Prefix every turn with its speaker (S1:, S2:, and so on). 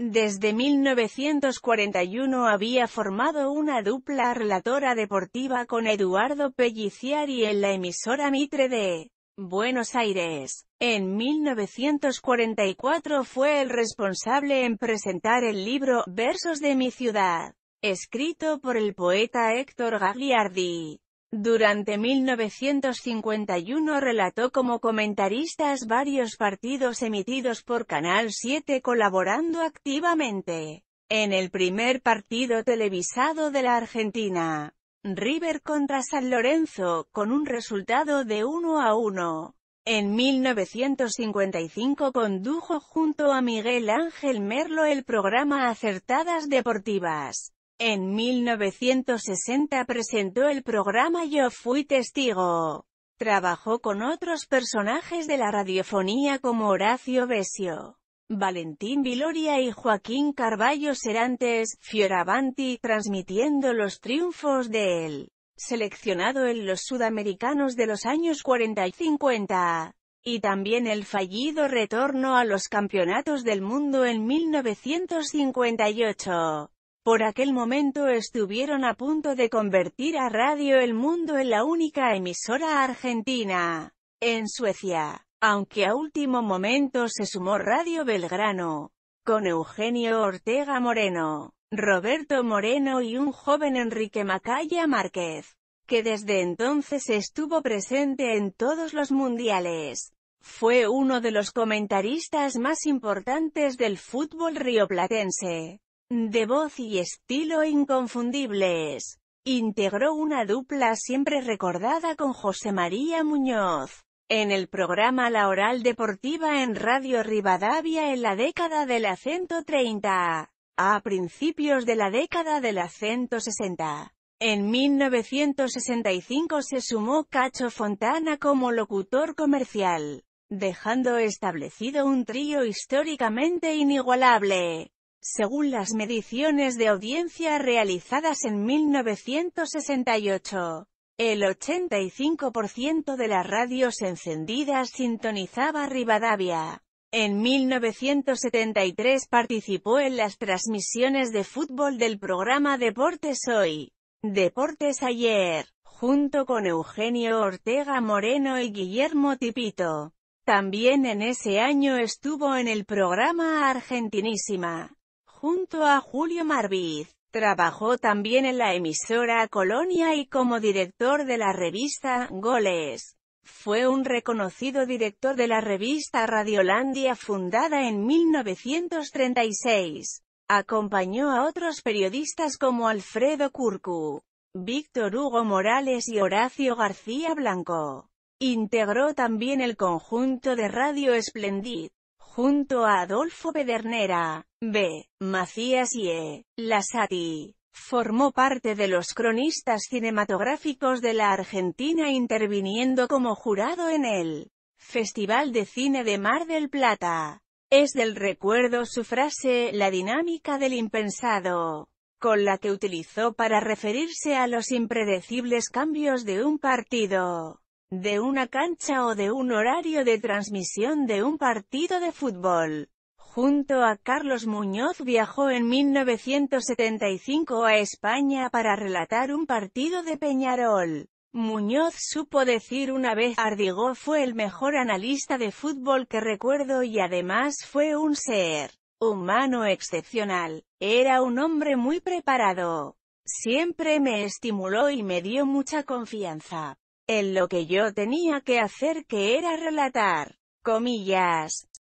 S1: Desde 1941 había formado una dupla relatora deportiva con Eduardo Pelliciari en la emisora Mitre de Buenos Aires. En 1944 fue el responsable en presentar el libro «Versos de mi ciudad», escrito por el poeta Héctor Gagliardi. Durante 1951 relató como comentaristas varios partidos emitidos por Canal 7 colaborando activamente en el primer partido televisado de la Argentina, River contra San Lorenzo, con un resultado de 1 a 1. En 1955 condujo junto a Miguel Ángel Merlo el programa Acertadas Deportivas. En 1960 presentó el programa Yo fui testigo. Trabajó con otros personajes de la radiofonía como Horacio Besio, Valentín Viloria y Joaquín Carballo Serantes, Fioravanti, transmitiendo los triunfos de él, seleccionado en los sudamericanos de los años 40 y 50 y también el fallido retorno a los campeonatos del mundo en 1958. Por aquel momento estuvieron a punto de convertir a Radio El Mundo en la única emisora argentina en Suecia, aunque a último momento se sumó Radio Belgrano, con Eugenio Ortega Moreno, Roberto Moreno y un joven Enrique Macaya Márquez, que desde entonces estuvo presente en todos los mundiales. Fue uno de los comentaristas más importantes del fútbol rioplatense de voz y estilo inconfundibles. Integró una dupla siempre recordada con José María Muñoz. En el programa La Oral Deportiva en Radio Rivadavia en la década de la 130, a principios de la década de la 160. En 1965 se sumó Cacho Fontana como locutor comercial, dejando establecido un trío históricamente inigualable según las mediciones de audiencia realizadas en 1968. El 85% de las radios encendidas sintonizaba Rivadavia. En 1973 participó en las transmisiones de fútbol del programa Deportes Hoy, Deportes Ayer, junto con Eugenio Ortega Moreno y Guillermo Tipito. También en ese año estuvo en el programa Argentinísima. Junto a Julio Marviz, trabajó también en la emisora Colonia y como director de la revista Goles. Fue un reconocido director de la revista Radiolandia fundada en 1936. Acompañó a otros periodistas como Alfredo Curcu, Víctor Hugo Morales y Horacio García Blanco. Integró también el conjunto de Radio Esplendid junto a Adolfo Pedernera, B. Macías y E. Lasati. Formó parte de los cronistas cinematográficos de la Argentina interviniendo como jurado en el Festival de Cine de Mar del Plata. Es del recuerdo su frase, la dinámica del impensado, con la que utilizó para referirse a los impredecibles cambios de un partido de una cancha o de un horario de transmisión de un partido de fútbol. Junto a Carlos Muñoz viajó en 1975 a España para relatar un partido de Peñarol. Muñoz supo decir una vez, Ardigó fue el mejor analista de fútbol que recuerdo y además fue un ser humano excepcional. Era un hombre muy preparado. Siempre me estimuló y me dio mucha confianza en lo que yo tenía que hacer que era relatar, comillas,